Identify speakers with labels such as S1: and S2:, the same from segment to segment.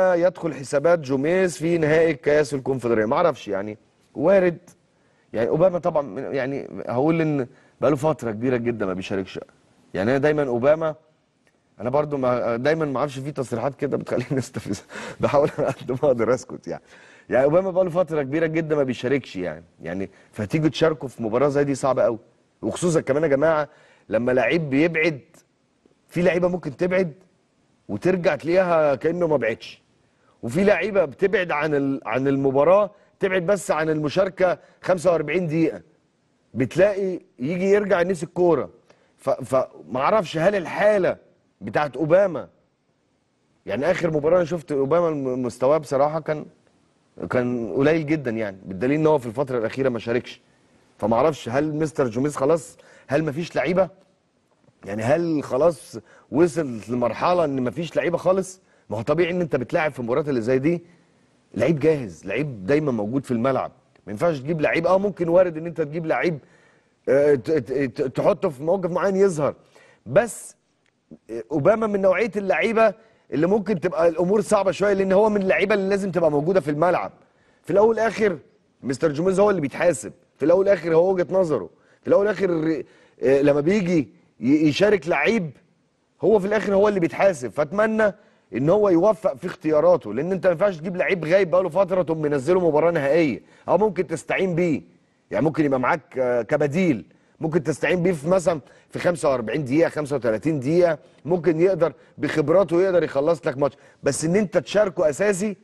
S1: يدخل حسابات جوميز في نهائي كاس الكونفدراليه ما اعرفش يعني وارد يعني اوباما طبعا يعني هقول ان بقاله فتره كبيره جدا ما بيشاركش يعني انا دايما اوباما انا برضو ما دايما ما اعرفش في تصريحات كده بتخليني استفز بحاول قد ما اقدر اسكت يعني يعني اوباما بقاله فتره كبيره جدا ما بيشاركش يعني يعني فتيجي تشاركه في مباراه زي دي صعبه قوي وخصوصا كمان يا جماعه لما لعيب بيبعد في لعيبه ممكن تبعد وترجع تلاقيها كانه ما بعدش وفي لعيبه بتبعد عن عن المباراه تبعد بس عن المشاركه 45 دقيقه بتلاقي يجي يرجع ينسي الكوره فما اعرفش هل الحاله بتاعت اوباما يعني اخر مباراه انا شفت اوباما مستواه بصراحه كان كان قليل جدا يعني بالدليل ان هو في الفتره الاخيره ما شاركش فما اعرفش هل مستر جوميز خلاص هل ما فيش لعيبه يعني هل خلاص وصل لمرحله ان ما فيش لعيبه خالص ما هو طبيعي ان انت بتلاعب في مباراه اللي زي دي لعيب جاهز لعيب دايما موجود في الملعب ما ينفعش تجيب لعيب اه ممكن وارد ان انت تجيب لعيب آه، تحطه في موقف معين يظهر بس آه، اوباما من نوعيه اللعيبه اللي ممكن تبقى الامور صعبه شويه لان هو من اللعيبه اللي لازم تبقى موجوده في الملعب في الاول والاخر مستر جوميز هو اللي بيتحاسب في الاول والاخر هو وجهه نظره في الاول والاخر آه، لما بيجي يشارك لعيب هو في الاخر هو اللي بيتحاسب فاتمنى ان هو يوفق في اختياراته لان انت ما ينفعش تجيب لعيب غايب بقاله فتره تقوم منزله مباراه نهائيه او ممكن تستعين بيه يعني ممكن يبقى معاك آه، كبديل ممكن تستعين بيه في مثلا في 45 دقيقه 35 دقيقه ممكن يقدر بخبراته يقدر يخلص لك ماتش بس ان انت تشاركه اساسي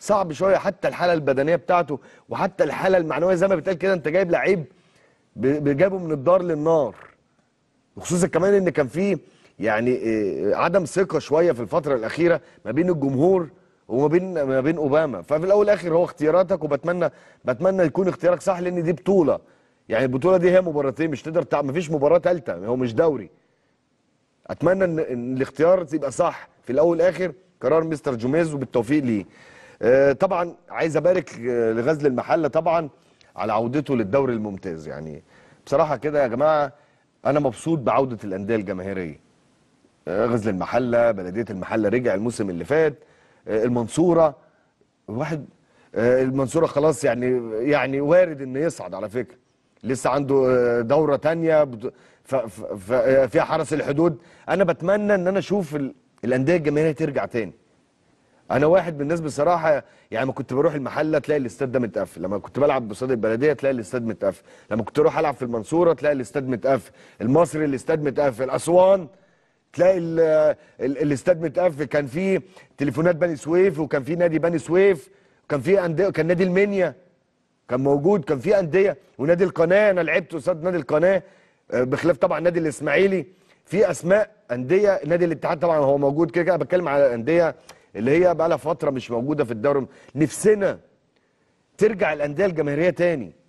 S1: صعب شويه حتى الحاله البدنيه بتاعته وحتى الحاله المعنويه زي ما بيتقال كده انت جايب لعيب جايبه من الدار للنار وخصوصا كمان ان كان فيه يعني آه، عدم ثقه شويه في الفتره الاخيره ما بين الجمهور وما بين ما بين اوباما ففي الاول والاخر هو اختياراتك وبتمنى بتمنى يكون اختيارك صح لان دي بطوله يعني البطوله دي هي مباراتين مش تقدر ما فيش مباراه ثالثه هو مش دوري اتمنى ان, الاختيار يبقى صح في الاول والاخر قرار مستر جوميز وبالتوفيق ليه آه طبعا عايز ابارك آه، لغزل المحله طبعا على عودته للدوري الممتاز يعني بصراحه كده يا جماعه انا مبسوط بعوده الانديه الجماهيريه غزل المحله بلديه المحله رجع الموسم اللي فات آه، المنصوره واحد آه، المنصوره خلاص يعني يعني وارد انه يصعد على فكره لسه عنده آه، دوره تانية فيها حرس الحدود انا بتمنى ان انا اشوف الانديه الجماهيريه ترجع تاني انا واحد من الناس بصراحه يعني ما كنت بروح المحله تلاقي الاستاد ده متقفل لما كنت بلعب بصاد البلديه تلاقي الاستاد متقفل لما كنت اروح العب في المنصوره تلاقي الاستاد متقفل المصري الاستاد متقفل اسوان تلاقي الاستاد متقفل كان في تليفونات بني سويف وكان في نادي بني سويف كان في انديه كان نادي المنيا كان موجود كان في انديه ونادي القناه انا لعبت قصاد نادي القناه آه، بخلاف طبعا نادي الاسماعيلي في اسماء انديه نادي الاتحاد طبعا هو موجود كده كده بتكلم على الانديه اللي هي بقى لها فتره مش موجوده في الدوري نفسنا ترجع الانديه الجماهيريه تاني